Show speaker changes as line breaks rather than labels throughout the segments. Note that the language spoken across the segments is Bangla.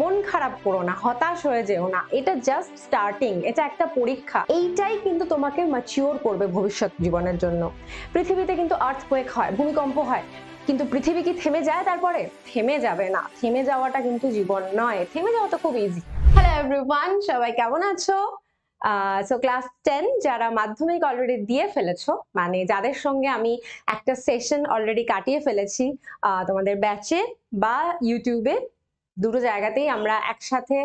মন খারাপ করো না হতাশ হয়ে যেও না এটা জাস্ট স্টার্টিং এটা একটা পরীক্ষা এইটাই কিন্তু তোমাকে ম্যাচিওর করবে ভবিষ্যৎ জীবনের জন্য পৃথিবীতে কিন্তু আর্থকোয়েক হয় ভূমিকম্প হয় কিন্তু পৃথিবী কি থেমে যায় তারপরে থেমে যাবে না থেমে যাওয়াটা কিন্তু জীবন নয় থেমে যাওয়া তো খুব ইজি হ্যালো এভরিওয়ান সবাই কেমন আছো সো ক্লাস টেন যারা মাধ্যমিক অলরেডি দিয়ে ফেলেছো মানে যাদের সঙ্গে আমি একটা সেশন অলরেডি কাটিয়ে ফেলেছি তোমাদের ব্যাচে বা ইউটিউবে দুটো জায়গাতেই আমরা একসাথে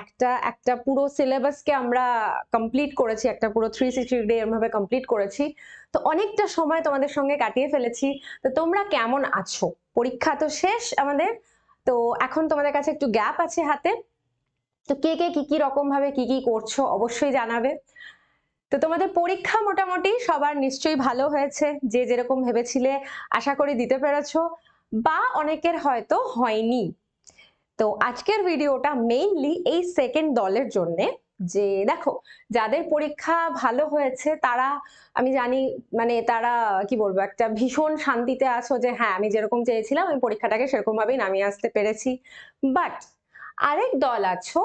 একটা একটা পুরো সিলেবাসকে আমরা কমপ্লিট করেছি একটা পুরো থ্রি সিক্সটি ডে এরমভাবে কমপ্লিট করেছি তো অনেকটা সময় তোমাদের সঙ্গে কাটিয়ে ফেলেছি তো তোমরা কেমন আছো পরীক্ষা তো শেষ আমাদের তো এখন তোমাদের কাছে একটু গ্যাপ আছে হাতে তো কে কে কি কি রকম ভাবে কি কি করছো অবশ্যই জানাবে তো তোমাদের পরীক্ষা মোটামুটি সবার নিশ্চয়ই ভালো হয়েছে যে যেরকম ভেবেছিলে আশা করি দিতে পেরেছো বা অনেকের হয়তো হয়নি তো আজকের ভিডিওটা মেইনলি এই সেকেন্ড দলের জন্যে যে দেখো যাদের পরীক্ষা ভালো হয়েছে তারা আমি জানি মানে তারা কি বলবো একটা ভীষণ শান্তিতে আছো যে হ্যাঁ আমি যেরকম চেয়েছিলাম আমি পরীক্ষাটাকে সেরকম ভাবেই নামিয়ে আসতে পেরেছি বাট আরেক দল আছো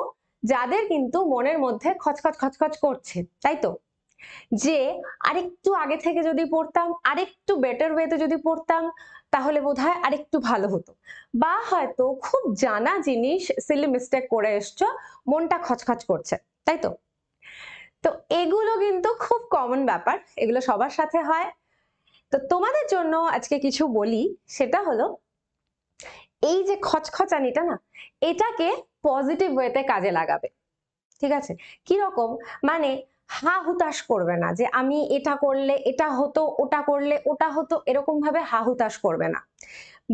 যাদের কিন্তু মনের মধ্যে খচখচ খচখচ করছে তাই তো যে আরেকটু আগে থেকে যদি পড়তাম আরেকটু বেটার ওয়েতে যদি পড়তাম তাহলে বোধ হয় আরেকটু ভালো হতো বা হয়তো খুব জানা জিনিস সিলি মিস্টেক করে এসছো মনটা খচখচ করছে তাই তো তো এগুলো কিন্তু খুব কমন ব্যাপার এগুলো সবার সাথে হয় তো তোমাদের জন্য আজকে কিছু বলি সেটা হলো এই যে খচখচানিটা না এটাকে পজিটিভ ওয়েতে কাজে লাগাবে ঠিক আছে কিরকম মানে হা হুতাশ করবে না যে আমি এটা করলে এটা হতো ওটা করলে ওটা হতো এরকম ভাবে হা হুতাশ করবে না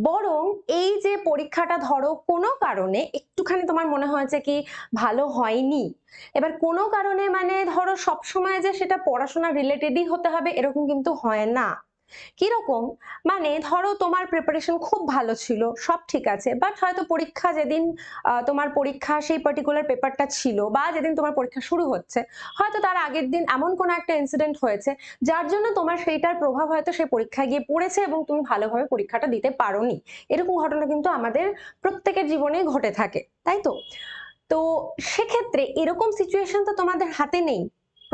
বরং এই যে পরীক্ষাটা ধরো কোনো কারণে একটুখানি তোমার মনে হয়েছে কি ভালো হয়নি এবার কোনো কারণে মানে ধরো সবসময় যে সেটা পড়াশোনা রিলেটেডই হতে হবে এরকম কিন্তু হয় না কিরকম মানে ধরো তোমার প্রিপারেশন খুব ভালো ছিল সব ঠিক আছে বাট হয়তো পরীক্ষা যেদিন তোমার পরীক্ষা সেই পার্টিকুলার পেপারটা ছিল বা যেদিন তোমার পরীক্ষা শুরু হচ্ছে হয়তো তার আগের দিন এমন কোনো একটা ইনসিডেন্ট হয়েছে যার জন্য তোমার সেইটার প্রভাব হয়তো সেই পরীক্ষায় গিয়ে পড়েছে এবং তুমি ভালোভাবে পরীক্ষাটা দিতে পারো নি এরকম ঘটনা কিন্তু আমাদের প্রত্যেকের জীবনে ঘটে থাকে তাই তো তো সেক্ষেত্রে এরকম সিচুয়েশন তো তোমাদের হাতে নেই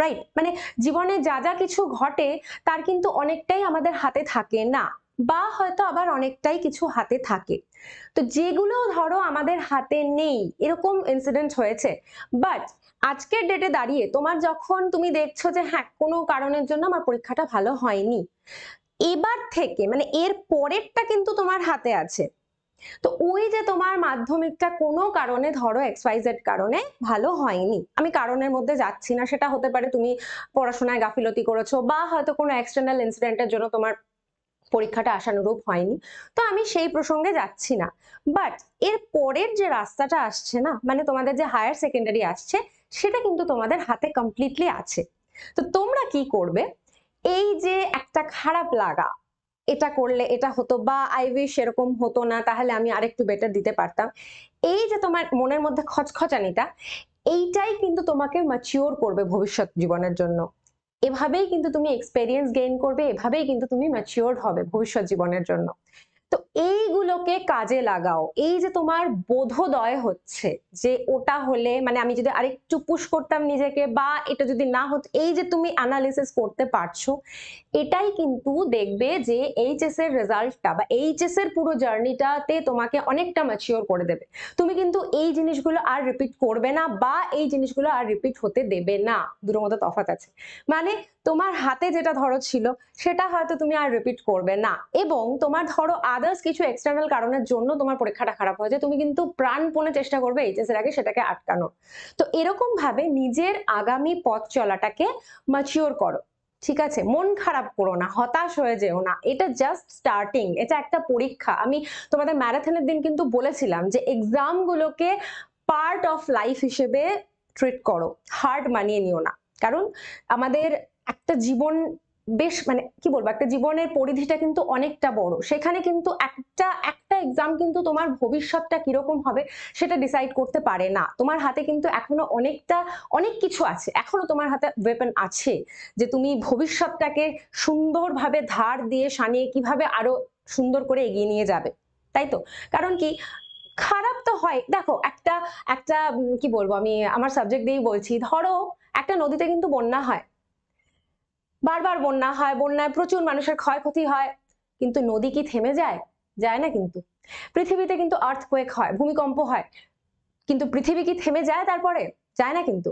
রাইট মানে জীবনে যা যা কিছু ঘটে তার কিন্তু অনেকটাই আমাদের হাতে থাকে না বা হয়তো আবার অনেকটাই কিছু হাতে থাকে তো যেগুলো ধরো আমাদের হাতে নেই এরকম ইনসিডেন্ট হয়েছে বাট আজকের ডেটে দাঁড়িয়ে তোমার যখন তুমি দেখছো যে হ্যাঁ কোনো কারণের জন্য আমার পরীক্ষাটা ভালো হয়নি এবার থেকে মানে এর পরেরটা কিন্তু তোমার হাতে আছে তো ওই যে তোমার মাধ্যমিকটা কোনো কারণে ধরো এক্স ওয়াই জেড কারণে ভালো হয়নি আমি কারণের মধ্যে যাচ্ছি না সেটা হতে পারে তুমি পড়াশোনায় গাফিলতি করেছো বা হয়তো কোনো এক্সটার্নাল ইনসিডেন্টের জন্য তোমার পরীক্ষাটা আশানুরূপ হয়নি তো আমি সেই প্রসঙ্গে যাচ্ছি না বাট এর পরের যে রাস্তাটা আসছে না মানে তোমাদের যে হায়ার সেকেন্ডারি আসছে সেটা কিন্তু তোমাদের হাতে কমপ্লিটলি আছে তো তোমরা কি করবে এই যে একটা খারাপ লাগা এটা করলে এটা হতো বা আই উইশ এরকম হতো না তাহলে আমি আরেকটু বেটার দিতে পারতাম এই যে তোমার মনের মধ্যে খচখচানিটা এইটাই কিন্তু তোমাকে ম্যাচিওর করবে ভবিষ্যৎ জীবনের জন্য এভাবেই কিন্তু তুমি এক্সপেরিয়েন্স গেইন করবে এভাবেই কিন্তু তুমি ম্যাচিওর হবে ভবিষ্যৎ জীবনের জন্য তো এইগুলোকে কাজে লাগাও এই যে তোমার বোধোদয় হচ্ছে যে ওটা হলে মানে আমি যদি আরেকটু পুশ করতাম নিজেকে বা এটা যদি না হতো এই যে তুমি অ্যানালিসিস করতে পারছো এটাই কিন্তু দেখবে যে এইচএস এর রেজাল্টটা বা এইচএস এর পুরো জার্নিটাতে তোমাকে অনেকটা ম্যাচিওর করে দেবে তুমি কিন্তু এই জিনিসগুলো আর রিপিট করবে না বা এই জিনিসগুলো আর রিপিট হতে দেবে না দুটোর মধ্যে তফাৎ আছে মানে তোমার হাতে যেটা ধরো ছিল সেটা হয়তো তুমি আর রিপিট করবে না এবং তোমার ধরো আদার্স কিছু এক্সটার্নাল কারণের জন্য তোমার পরীক্ষাটা খারাপ হয়েছে তুমি কিন্তু প্রাণপণে চেষ্টা করবে এইচএস এর আগে সেটাকে আটকানোর তো এরকম ভাবে নিজের আগামী পথ চলাটাকে ম্যাচিওর করো ঠিক আছে মন খারাপ করো না হতাশ হয়ে যেও না এটা জাস্ট স্টার্টিং এটা একটা পরীক্ষা আমি তোমাদের ম্যারাথনের দিন কিন্তু বলেছিলাম যে এক্সামগুলোকে পার্ট অফ লাইফ হিসেবে ট্রিট করো হার্ড মানিয়ে নিও না কারণ আমাদের একটা জীবন বেশ মানে কি বলবো একটা জীবনের পরিধিটা কিন্তু অনেকটা বড় সেখানে কিন্তু একটা একটা এক্সাম কিন্তু তোমার ভবিষ্যৎটা কিরকম হবে সেটা ডিসাইড করতে পারে না তোমার হাতে কিন্তু এখনো অনেকটা অনেক কিছু আছে এখনো তোমার হাতে ওয়েপন আছে যে তুমি ভবিষ্যৎটাকে সুন্দরভাবে ধার দিয়ে সানিয়ে কিভাবে আরো সুন্দর করে এগিয়ে নিয়ে যাবে তাই তো কারণ কি খারাপ তো হয় দেখো একটা একটা কি বলবো আমি আমার সাবজেক্ট দিয়েই বলছি ধরো একটা নদীতে কিন্তু বন্যা হয় বারবার বন্যা হয় বন্যায় প্রচুর মানুষের ক্ষয়ক্ষতি হয় কিন্তু নদী কি থেমে যায় যায় না কিন্তু পৃথিবীতে কিন্তু আর্থ কোয়েক হয় ভূমিকম্প হয় কিন্তু পৃথিবী কি থেমে যায় তারপরে যায় না কিন্তু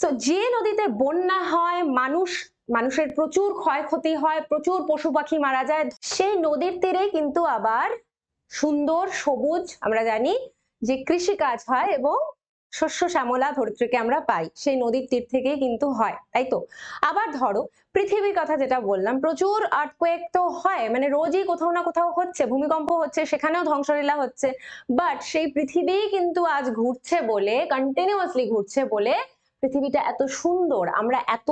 সো যে নদীতে বন্যা হয় মানুষ মানুষের প্রচুর ক্ষয়ক্ষতি হয় প্রচুর পশু পাখি মারা যায় সেই নদীর তীরে কিন্তু আবার সুন্দর সবুজ আমরা জানি যে কৃষিকাজ হয় এবং শস্য শ্যামলা ধরিত্রীকে আমরা পাই সেই নদীর তীর থেকে কিন্তু হয় তাই তো আবার ধরো পৃথিবীর কথা যেটা বললাম প্রচুর আর্থকোয়েক তো হয় মানে রোজই কোথাও না কোথাও হচ্ছে ভূমিকম্প হচ্ছে সেখানেও ধ্বংসলীলা হচ্ছে বাট সেই পৃথিবী কিন্তু আজ ঘুরছে বলে কন্টিনিউয়াসলি ঘুরছে বলে পৃথিবীটা এত সুন্দর আমরা এত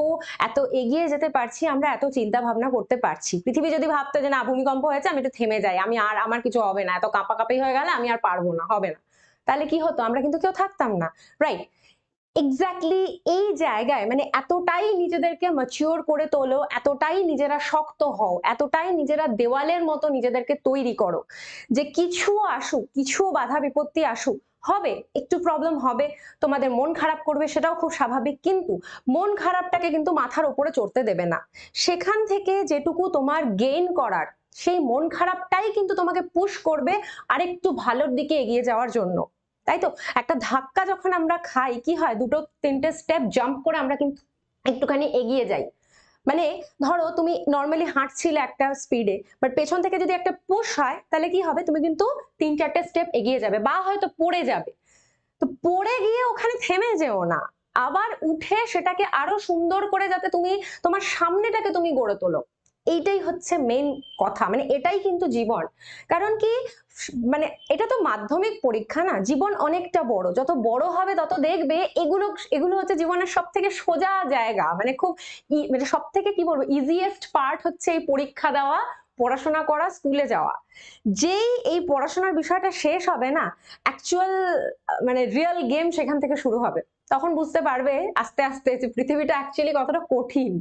এত এগিয়ে যেতে পারছি আমরা এত চিন্তা ভাবনা করতে পারছি পৃথিবী যদি ভাবতো যে না ভূমিকম্প হয়েছে আমি একটু থেমে যাই আমি আর আমার কিছু হবে না এত কাঁপাকাঁপি হয়ে গেলে আমি আর পারবো না হবে না তাহলে কি হতো আমরা কিন্তু কেউ থাকতাম না রাইট এক্স্যাক্টলি এই জায়গায় মানে এতটাই নিজেদেরকে ম্যাচিওর করে তোলো এতটাই নিজেরা শক্ত হও এতটাই নিজেরা দেওয়ালের মতো নিজেদেরকে তৈরি করো যে কিছু আসুক কিছু বাধা বিপত্তি আসুক হবে একটু প্রবলেম হবে তোমাদের মন খারাপ করবে সেটাও খুব স্বাভাবিক কিন্তু মন খারাপটাকে কিন্তু মাথার উপরে চড়তে দেবে না সেখান থেকে যেটুকু তোমার গেইন করার সেই মন খারাপটাই কিন্তু তোমাকে পুশ করবে আরেকটু ভালোর দিকে এগিয়ে যাওয়ার জন্য তাই তো একটা ধাক্কা যখন আমরা খাই কি হয় দুটো তিনটে স্টেপ জাম্প করে আমরা কিন্তু একটুখানি এগিয়ে যাই মানে ধরো তুমি নর্মালি হাঁটছিলে একটা স্পিডে বাট পেছন থেকে যদি একটা পুশ হয় তাহলে কি হবে তুমি কিন্তু তিন চারটে স্টেপ এগিয়ে যাবে বা হয়তো পড়ে যাবে তো পড়ে গিয়ে ওখানে থেমে যেও না আবার উঠে সেটাকে আরো সুন্দর করে যাতে তুমি তোমার সামনেটাকে তুমি গড়ে তোলো এইটাই হচ্ছে মেন কথা মানে এটাই কিন্তু জীবন কারণ কি মানে এটা তো মাধ্যমিক পরীক্ষা না জীবন অনেকটা বড় যত বড় হবে তত দেখবে এগুলো এগুলো হচ্ছে জীবনের সব থেকে সোজা জায়গা মানে খুব মানে সব থেকে কি বলবো ইজিয়েস্ট পার্ট হচ্ছে এই পরীক্ষা দেওয়া পড়াশোনা করা স্কুলে যাওয়া যেই এই পড়াশোনার বিষয়টা শেষ হবে না অ্যাকচুয়াল মানে রিয়েল গেম সেখান থেকে শুরু হবে তখন বুঝতে পারবে আস্তে আস্তে যে পৃথিবীটা অ্যাকচুয়ালি কতটা কঠিন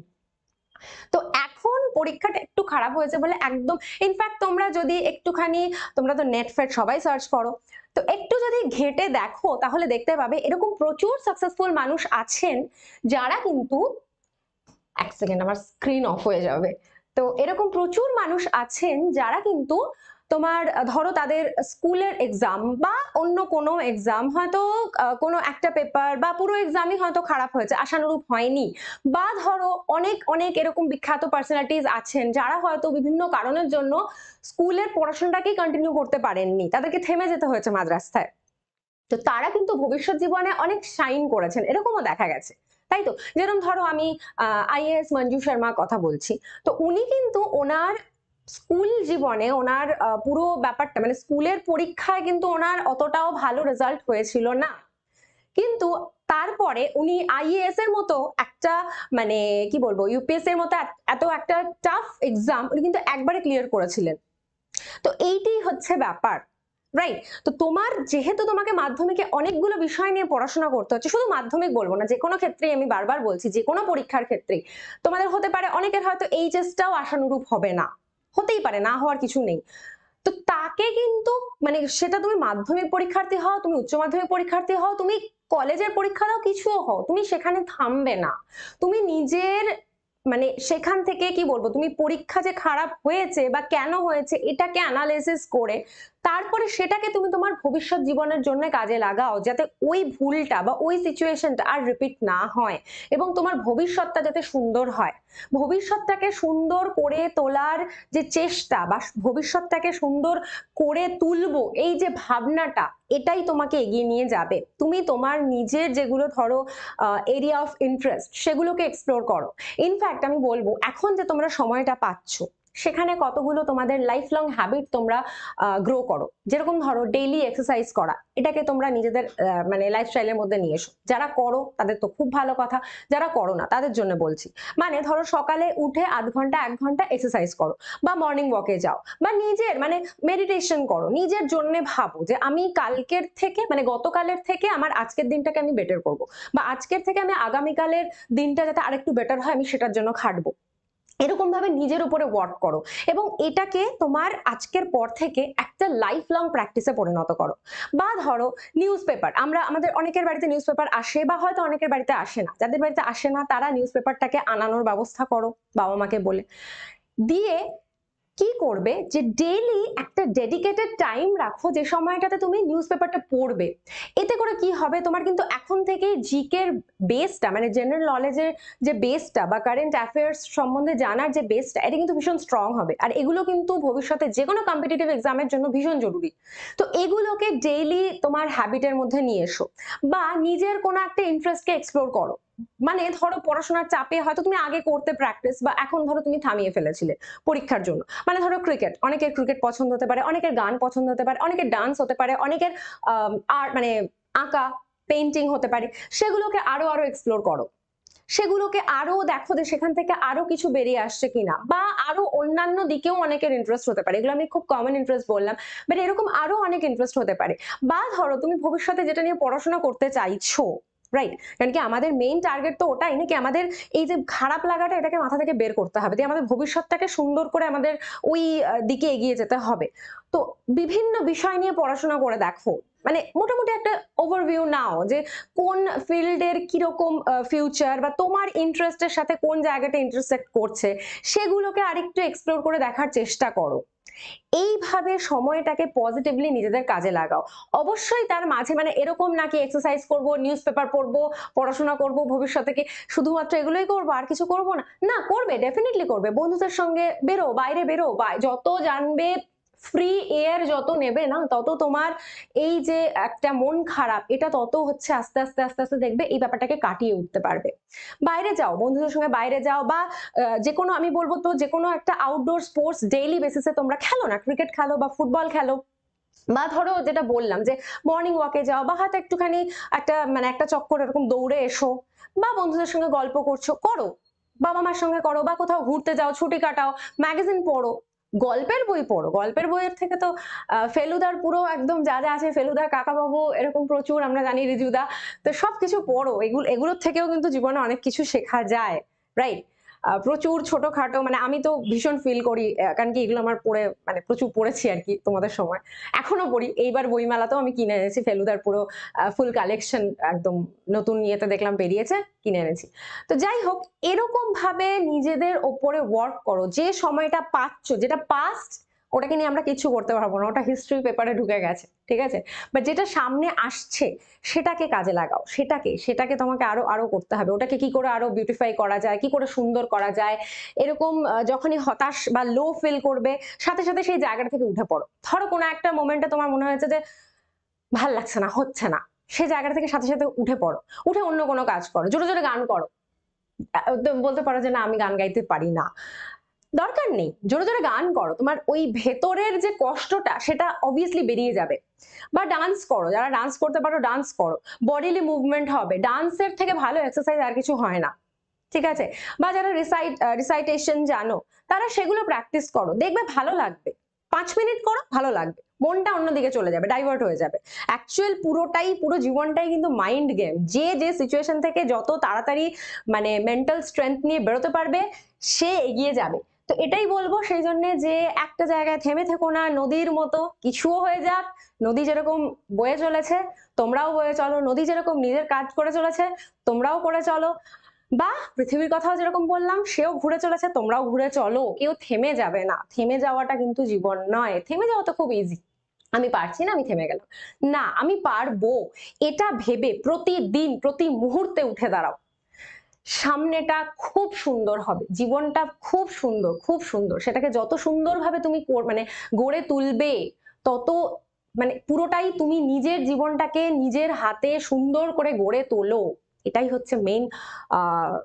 তো এখন পরীক্ষাটা একটু খারাপ হয়েছে বলে একদম ইনফ্যাক্ট তোমরা যদি একটুখানি তোমরা তো নেট ফেট সবাই সার্চ করো তো একটু যদি ঘেটে দেখো তাহলে দেখতে পাবে এরকম প্রচুর সাকসেসফুল মানুষ আছেন যারা কিন্তু এক সেকেন্ড আমার স্ক্রিন অফ হয়ে যাবে তো এরকম প্রচুর মানুষ আছেন যারা কিন্তু তোমার ধরো তাদের স্কুলের এক্সাম বা অন্য কোনো এক্সাম হয়তো কোনো একটা পেপার বা পুরো এক্সামই হয়তো খারাপ হয়েছে আশানুরূপ হয়নি বা ধরো অনেক অনেক এরকম বিখ্যাত পার্সোনালিটিস আছেন যারা হয়তো বিভিন্ন কারণের জন্য স্কুলের পড়াশোনাটাকেই কন্টিনিউ করতে পারেননি তাদেরকে থেমে যেতে হয়েছে মাদ্রাস্তায় তো তারা কিন্তু ভবিষ্যৎ জীবনে অনেক শাইন করেছেন এরকমও দেখা গেছে তাই তো যেরকম ধরো আমি আইএএস মঞ্জু শর্মার কথা বলছি তো উনি কিন্তু ওনার স্কুল জীবনে ওনার পুরো ব্যাপারটা মানে স্কুলের পরীক্ষায় কিন্তু ওনার অতটাও ভালো রেজাল্ট হয়েছিল না কিন্তু তারপরে উনি আইএএস এর মতো একটা মানে কি বলবো ইউপিএস এর মতো এত একটা টাফ এক্সাম উনি কিন্তু একবারে ক্লিয়ার করেছিলেন তো এইটাই হচ্ছে ব্যাপার রাইট তো তোমার যেহেতু তোমাকে মাধ্যমিকে অনেকগুলো বিষয় নিয়ে পড়াশোনা করতে হচ্ছে শুধু মাধ্যমিক বলবো না যে কোনো ক্ষেত্রে আমি বারবার বলছি যে কোনো পরীক্ষার ক্ষেত্রে তোমাদের হতে পারে অনেকের হয়তো এইচএসটাও আশানুরূপ হবে না হতেই পারে না হওয়ার কিছু নেই তো তাকে কিন্তু মানে সেটা তুমি মাধ্যমিক পরীক্ষার্থী হও তুমি উচ্চ মাধ্যমিক পরীক্ষার্থী হও তুমি কলেজের পরীক্ষা দাও কিছুও হও তুমি সেখানে থামবে না তুমি নিজের মানে সেখান থেকে কি বলবো তুমি পরীক্ষা যে খারাপ হয়েছে বা কেন হয়েছে এটাকে অ্যানালাইসিস করে তারপরে সেটাকে তুমি তোমার ভবিষ্যৎ জীবনের জন্য কাজে লাগাও যাতে ওই ভুলটা বা ওই সিচুয়েশনটা আর রিপিট না হয় এবং তোমার ভবিষ্যৎটা যাতে সুন্দর হয় ভবিষ্যৎটাকে সুন্দর করে তোলার যে চেষ্টা বা ভবিষ্যৎটাকে সুন্দর করে তুলবো এই যে ভাবনাটা এটাই তোমাকে এগিয়ে নিয়ে যাবে তুমি তোমার নিজের যেগুলো ধরো এরিয়া অফ ইন্টারেস্ট সেগুলোকে এক্সপ্লোর করো ইনফ্যাক্ট আমি বলবো এখন যে তোমরা সময়টা পাচ্ছ সেখানে কতগুলো তোমাদের লাইফ লং হ্যাবিট তোমরা গ্রো করো যেরকম ধরো ডেইলি এক্সারসাইজ করা এটাকে তোমরা নিজেদের মানে লাইফস্টাইলের মধ্যে নিয়ে এসো যারা করো তাদের তো খুব ভালো কথা যারা করো না তাদের জন্য বলছি মানে ধরো সকালে উঠে আধ ঘন্টা এক ঘন্টা এক্সারসাইজ করো বা মর্নিং ওয়াকে যাও বা নিজের মানে মেডিটেশন করো নিজের জন্য ভাবো যে আমি কালকের থেকে মানে গতকালের থেকে আমার আজকের দিনটাকে আমি বেটার করব বা আজকের থেকে আমি আগামীকালের দিনটা যাতে আরেকটু বেটার হয় আমি সেটার জন্য খাটবো এরকমভাবে নিজের উপরে ওয়ার্ক করো এবং এটাকে তোমার আজকের পর থেকে একটা লাইফ লং প্র্যাকটিসে পরিণত করো বা ধরো নিউজ পেপার আমরা আমাদের অনেকের বাড়িতে নিউজ পেপার আসে বা হয়তো অনেকের বাড়িতে আসে না যাদের বাড়িতে আসে না তারা নিউজ পেপারটাকে আনানোর ব্যবস্থা করো বাবা মাকে বলে দিয়ে কি করবে যে ডেইলি একটা ডেডিকেটেড টাইম রাখো যে সময়টাতে তুমি নিউজ পেপারটা পড়বে এতে করে কি হবে তোমার কিন্তু এখন থেকে জিকের বেসটা মানে জেনারেল নলেজের যে বেসটা বা কারেন্ট অ্যাফেয়ার্স সম্বন্ধে জানার যে বেসটা এটা কিন্তু ভীষণ স্ট্রং হবে আর এগুলো কিন্তু ভবিষ্যতে যে কোনো কম্পিটিটিভ এক্সামের জন্য ভীষণ জরুরি তো এগুলোকে ডেইলি তোমার হ্যাবিটের মধ্যে নিয়ে এসো বা নিজের কোনো একটা ইন্টারেস্টকে এক্সপ্লোর করো মানে ধরো পড়াশোনার চাপে হয়তো তুমি আগে করতে প্র্যাকটিস বা এখন ধরো তুমি থামিয়ে ফেলেছিলে পরীক্ষার জন্য মানে ধরো ক্রিকেট অনেকের ক্রিকেট পছন্দ হতে পারে অনেকের গান পছন্দ হতে পারে অনেকের ডান্স হতে পারে অনেকের আর্ট মানে আঁকা পেন্টিং হতে পারে সেগুলোকে আরো আরো এক্সপ্লোর করো সেগুলোকে আরো দেখো যে সেখান থেকে আরো কিছু বেরিয়ে আসছে কিনা বা আরো অন্যান্য দিকেও অনেকের ইন্টারেস্ট হতে পারে এগুলো আমি খুব কমন ইন্টারেস্ট বললাম বাট এরকম আরো অনেক ইন্টারেস্ট হতে পারে বা ধরো তুমি ভবিষ্যতে যেটা নিয়ে পড়াশোনা করতে চাইছো রাইট কারণ কি আমাদের মেইন টার্গেট তো ওটাই নাকি আমাদের এই যে খারাপ লাগাটা এটাকে মাথা থেকে বের করতে হবে দিয়ে আমাদের ভবিষ্যৎটাকে সুন্দর করে আমাদের ওই দিকে এগিয়ে যেতে হবে তো বিভিন্ন বিষয় নিয়ে পড়াশোনা করে দেখো মানে মোটামুটি একটা ওভারভিউ নাও যে কোন ফিল্ডের কিরকম ফিউচার বা তোমার ইন্টারেস্টের সাথে কোন জায়গাটা ইন্টারসেক্ট করছে সেগুলোকে আরেকটু এক্সপ্লোর করে দেখার চেষ্টা করো এইভাবে সময়টাকে পজিটিভলি নিজেদের কাজে লাগাও অবশ্যই তার মাঝে মানে এরকম নাকি এক্সারসাইজ করব নিউজ পেপার পড়বো পড়াশোনা করব ভবিষ্যতে কি শুধুমাত্র এগুলোই করবো আর কিছু করব না না করবে ডেফিনেটলি করবে বন্ধুদের সঙ্গে বেরো বাইরে বেরো যত জানবে ফ্রি এয়ার যত নেবে না তত তোমার এই যে একটা মন খারাপ এটা তত হচ্ছে আস্তে আস্তে আস্তে আস্তে দেখবে এই ব্যাপারটাকে কাটিয়ে উঠতে পারবে বাইরে যাও বন্ধুদের সঙ্গে বাইরে যাও বা যে কোনো আমি বলবো তো যে কোনো একটা আউটডোর স্পোর্টস ডেইলি বেসিসে তোমরা খেলো না ক্রিকেট খেলো বা ফুটবল খেলো বা ধরো যেটা বললাম যে মর্নিং ওয়াকে যাও বা হাতে একটুখানি একটা মানে একটা চক্কর এরকম দৌড়ে এসো বা বন্ধুদের সঙ্গে গল্প করছো করো বাবা মার সঙ্গে করো বা কোথাও ঘুরতে যাও ছুটি কাটাও ম্যাগাজিন পড়ো গল্পের বই পড়ো গল্পের বইয়ের থেকে তো ফেলুদার পুরো একদম যা যা আছে ফেলুদা কাকাবাবু এরকম প্রচুর আমরা জানি রিজুদা তো সব কিছু পড়ো এগুলো এগুলোর থেকেও কিন্তু জীবনে অনেক কিছু শেখা যায় রাইট প্রচুর ছোটখাটো মানে আমি তো ভীষণ ফিল করি কারণ কি এগুলো আমার পড়ে মানে প্রচুর পড়েছি আর কি তোমাদের সময় এখনো পড়ি এইবার বইমেলাতেও আমি কিনে এনেছি ফেলুদার পুরো ফুল কালেকশন একদম নতুন ইয়েতে দেখলাম বেরিয়েছে কিনে এনেছি তো যাই হোক এরকম ভাবে নিজেদের ওপরে ওয়ার্ক করো যে সময়টা পাচ্ছ যেটা পাস্ট ওটাকে নিয়ে আমরা কিছু করতে পারবো না ওটা হিস্ট্রি পেপারে ঢুকে গেছে ঠিক আছে বা যেটা সামনে আসছে সেটাকে কাজে লাগাও সেটাকে সেটাকে তোমাকে আরো আরো করতে হবে ওটাকে কি করে আরো বিউটিফাই করা যায় কি করে সুন্দর করা যায় এরকম যখনই হতাশ বা লো ফিল করবে সাথে সাথে সেই জায়গাটা থেকে উঠে পড়ো ধরো কোনো একটা মোমেন্টে তোমার মনে হয়েছে যে ভাল লাগছে না হচ্ছে না সেই জায়গাটা থেকে সাথে সাথে উঠে পড়ো উঠে অন্য কোনো কাজ করো জোরে জোরে গান করো বলতে পারো যে না আমি গান গাইতে পারি না দরকার নেই জোরে জোরে গান করো তোমার ওই ভেতরের যে কষ্টটা সেটা অবভিয়াসলি বেরিয়ে যাবে বা ডান্স করো যারা ডান্স করতে পারো ডান্স করো বডিলি মুভমেন্ট হবে ডান্সের থেকে ভালো এক্সারসাইজ আর কিছু হয় না ঠিক আছে বা যারা রিসাইট রিসাইটেশন জানো তারা সেগুলো প্র্যাকটিস করো দেখবে ভালো লাগবে পাঁচ মিনিট করো ভালো লাগবে মনটা অন্যদিকে চলে যাবে ডাইভার্ট হয়ে যাবে অ্যাকচুয়াল পুরোটাই পুরো জীবনটাই কিন্তু মাইন্ড গেম যে যে সিচুয়েশন থেকে যত তাড়াতাড়ি মানে মেন্টাল স্ট্রেংথ নিয়ে বেরোতে পারবে সে এগিয়ে যাবে তো এটাই বলবো সেই জন্য যে একটা জায়গায় থেমে থেকো না নদীর মতো কিছুও হয়ে যাক নদী যেরকম বয়ে চলেছে তোমরাও বয়ে চলো নদী যেরকম নিজের কাজ করে চলেছে তোমরাও করে চলো বা পৃথিবীর কথাও যেরকম বললাম সেও ঘুরে চলেছে তোমরাও ঘুরে চলো কেউ থেমে যাবে না থেমে যাওয়াটা কিন্তু জীবন নয় থেমে যাওয়া তো খুব ইজি আমি পারছি না আমি থেমে গেলাম না আমি পারবো এটা ভেবে প্রতিদিন প্রতি মুহূর্তে উঠে দাঁড়াও সামনেটা খুব সুন্দর হবে জীবনটা খুব সুন্দর খুব সুন্দর সেটাকে যত সুন্দরভাবে তুমি মানে গড়ে তুলবে তত মানে পুরোটাই তুমি নিজের জীবনটাকে নিজের হাতে সুন্দর করে গড়ে তোলো এটাই হচ্ছে মেইন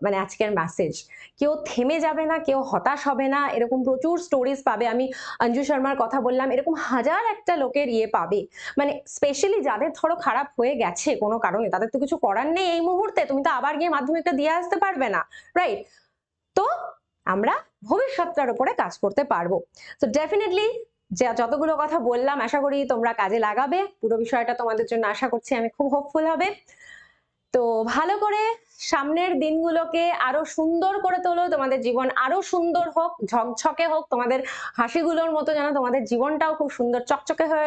মানে আজকের মেসেজ কেউ থেমে যাবে না কেউ হতাশ হবে না এরকম প্রচুর স্টোরিজ পাবে আমি অঞ্জু শর্মার কথা বললাম এরকম হাজার একটা লোকের ইয়ে পাবে মানে স্পেশালি যাদের ধরো খারাপ হয়ে গেছে কোনো কারণে তাদের তো কিছু করার নেই এই মুহূর্তে তুমি তো আবার গিয়ে মাধ্যমিকটা দিয়ে আসতে পারবে না রাইট তো আমরা ভবিষ্যৎটার উপরে কাজ করতে পারবো তো ডেফিনেটলি যে যতগুলো কথা বললাম আশা করি তোমরা কাজে লাগাবে পুরো বিষয়টা তোমাদের জন্য আশা করছি আমি খুব হোপফুল হবে তো ভালো করে সামনের দিনগুলোকে আরো সুন্দর করে তোলো তোমাদের জীবন আরো সুন্দর হোক ঝকঝকে হোক তোমাদের হাসিগুলোর মতো যেন তোমাদের জীবনটাও খুব সুন্দর চকচকে হয়ে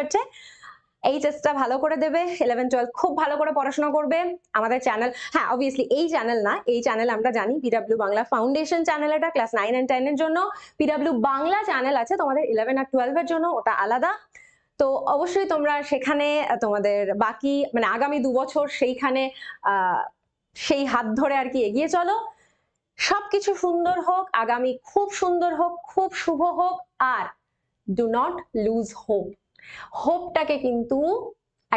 এই চেষ্টা ভালো করে দেবে ইলেভেন টুয়েলভ খুব ভালো করে পড়াশোনা করবে আমাদের চ্যানেল হ্যাঁ অবভিয়াসলি এই চ্যানেল না এই চ্যানেল আমরা জানি পিডাব্লিউ বাংলা ফাউন্ডেশন চ্যানেল এটা ক্লাস নাইন অ্যান্ড টেনের জন্য পিডাব্লিউ বাংলা চ্যানেল আছে তোমাদের ইলেভেন আর টুয়েলভের জন্য ওটা আলাদা তো অবশ্যই তোমরা সেখানে তোমাদের বাকি মানে আগামী দু বছর সেইখানে সেই হাত ধরে আর কি এগিয়ে চলো সবকিছু সুন্দর হোক আগামী খুব সুন্দর হোক খুব শুভ হোক আর ডু নট লুজ হোপ হোপটাকে কিন্তু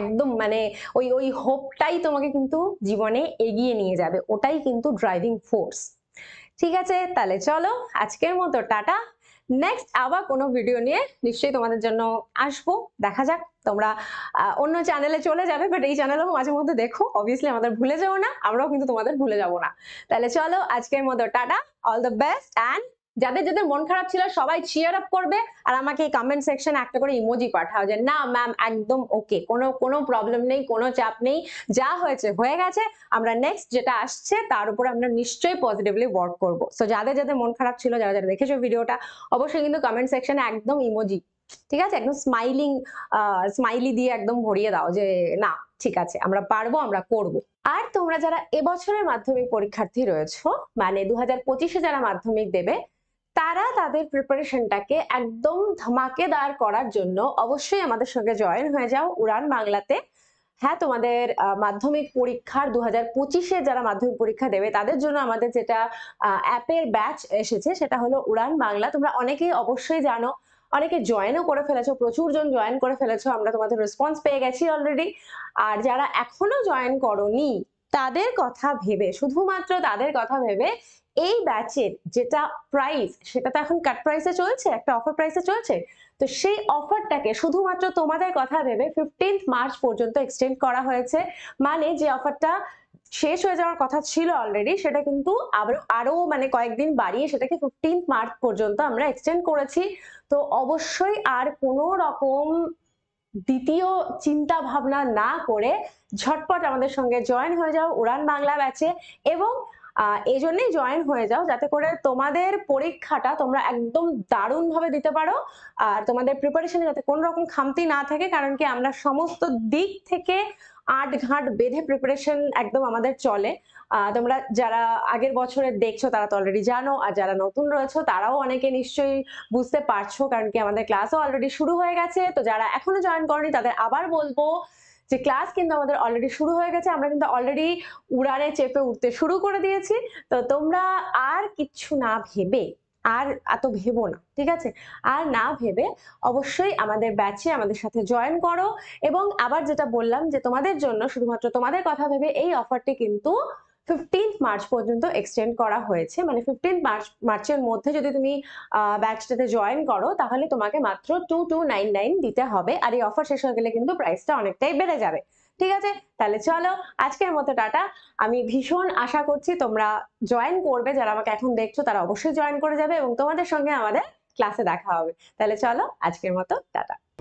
একদম মানে ওই ওই হোপটাই তোমাকে কিন্তু জীবনে এগিয়ে নিয়ে যাবে ওটাই কিন্তু ড্রাইভিং ফোর্স ঠিক আছে তাহলে চলো আজকের মতো টাটা নেক্সট আবার কোনো ভিডিও নিয়ে নিশ্চয়ই তোমাদের জন্য আসবো দেখা যাক তোমরা অন্য চ্যানেলে চলে যাবে বাট এই চ্যানেলও মাঝে মধ্যে দেখো অবভিয়াসলি আমাদের ভুলে যাও না আমরাও কিন্তু তোমাদের ভুলে যাব না তাহলে চলো আজকের মতো টাটা অল দ্য বেস্ট অ্যান্ড যাদের যাদের মন খারাপ ছিল সবাই চিয়ার আপ করবে আর আমাকে এই কমেন্ট সেকশনে একটা করে ইমোজি পাঠাও যে না ম্যাম একদম ওকে কোনো কোনো প্রবলেম নেই কোনো চাপ নেই যা হয়েছে হয়ে গেছে আমরা নেক্সট যেটা আসছে তার উপর আমরা নিশ্চয়ই পজিটিভলি ওয়ার্ক করব সো যাদের যাদের মন খারাপ ছিল যারা যারা দেখেছো ভিডিওটা অবশ্যই কিন্তু কমেন্ট সেকশনে একদম ইমোজি ঠিক আছে একদম স্মাইলিং স্মাইলি দিয়ে একদম ভরিয়ে দাও যে না ঠিক আছে আমরা পারবো আমরা করব আর তোমরা যারা এবছরের মাধ্যমিক পরীক্ষার্থী রয়েছো মানে দু হাজার পঁচিশে যারা মাধ্যমিক দেবে তারা তাদের প্রিপারেশনটাকে একদম ধমাকেদার করার জন্য অবশ্যই আমাদের সঙ্গে জয়েন হয়ে যাও উড়ান বাংলাতে হ্যাঁ তোমাদের মাধ্যমিক পরীক্ষার দু হাজার পঁচিশে যারা মাধ্যমিক পরীক্ষা দেবে তাদের জন্য আমাদের যেটা অ্যাপের ব্যাচ এসেছে সেটা হলো উড়ান বাংলা তোমরা অনেকেই অবশ্যই জানো অনেকে জয়েনও করে ফেলেছো প্রচুর জন জয়েন করে ফেলেছো আমরা তোমাদের রেসপন্স পেয়ে গেছি অলরেডি আর যারা এখনো জয়েন করনি তাদের কথা ভেবে শুধুমাত্র তাদের কথা ভেবে এই ব্যাচের যেটা প্রাইস সেটা তো এখন কাট প্রাইসে চলছে একটা অফার প্রাইসে চলছে তো সেই অফারটাকে শুধুমাত্র তোমাদের কথা ভেবে ফিফটিন্থ মার্চ পর্যন্ত এক্সটেন্ড করা হয়েছে মানে যে অফারটা শেষ হয়ে যাওয়ার কথা ছিল অলরেডি সেটা কিন্তু আবার আরো মানে কয়েকদিন বাড়িয়ে সেটাকে ফিফটিন্থ মার্চ পর্যন্ত আমরা এক্সটেন্ড করেছি তো অবশ্যই আর কোনো রকম দ্বিতীয় চিন্তা ভাবনা না করে ঝটপট আমাদের সঙ্গে জয়েন হয়ে যাও উড়ান বাংলা ব্যাচে এবং এই জন্যই জয়েন হয়ে যাও যাতে করে তোমাদের পরীক্ষাটা তোমরা একদম দারুণ ভাবে দিতে পারো আর তোমাদের প্রিপারেশনে যাতে কোনো রকম খামতি না থাকে কারণ কি আমরা সমস্ত দিক থেকে আট ঘাট বেঁধে প্রিপারেশন একদম আমাদের চলে তোমরা যারা আগের বছরে দেখছো তারা তো অলরেডি জানো আর যারা নতুন রয়েছো তারাও অনেকে নিশ্চয়ই বুঝতে পারছো কারণ কি আমাদের ক্লাসও অলরেডি শুরু হয়ে গেছে তো যারা এখনো জয়েন করনি তাদের আবার বলবো যে ক্লাস কিন্তু আমাদের অলরেডি শুরু হয়ে গেছে আমরা কিন্তু অলরেডি উড়ানে চেপে উঠতে শুরু করে দিয়েছি তো তোমরা আর কিচ্ছু না ভেবে আর এত ভেবো না ঠিক আছে আর না ভেবে অবশ্যই আমাদের ব্যাচে আমাদের সাথে জয়েন করো এবং আবার যেটা বললাম যে তোমাদের জন্য শুধুমাত্র তোমাদের কথা ভেবে এই অফারটি কিন্তু ফিফটিন্থ মার্চ পর্যন্ত এক্সটেন্ড করা হয়েছে মানে ফিফটিন্থ মার্চ মার্চের মধ্যে যদি তুমি ব্যাচটাতে জয়েন করো তাহলে তোমাকে মাত্র টু টু নাইন নাইন দিতে হবে আর এই অফার শেষ হয়ে গেলে কিন্তু প্রাইসটা অনেকটাই বেড়ে যাবে ঠিক আছে তাহলে চলো আজকের মতো টাটা আমি ভীষণ আশা করছি তোমরা জয়েন করবে যারা আমাকে এখন দেখছো তারা অবশ্যই জয়েন করে যাবে এবং তোমাদের সঙ্গে আমাদের ক্লাসে দেখা হবে তাহলে চলো আজকের মতো টাটা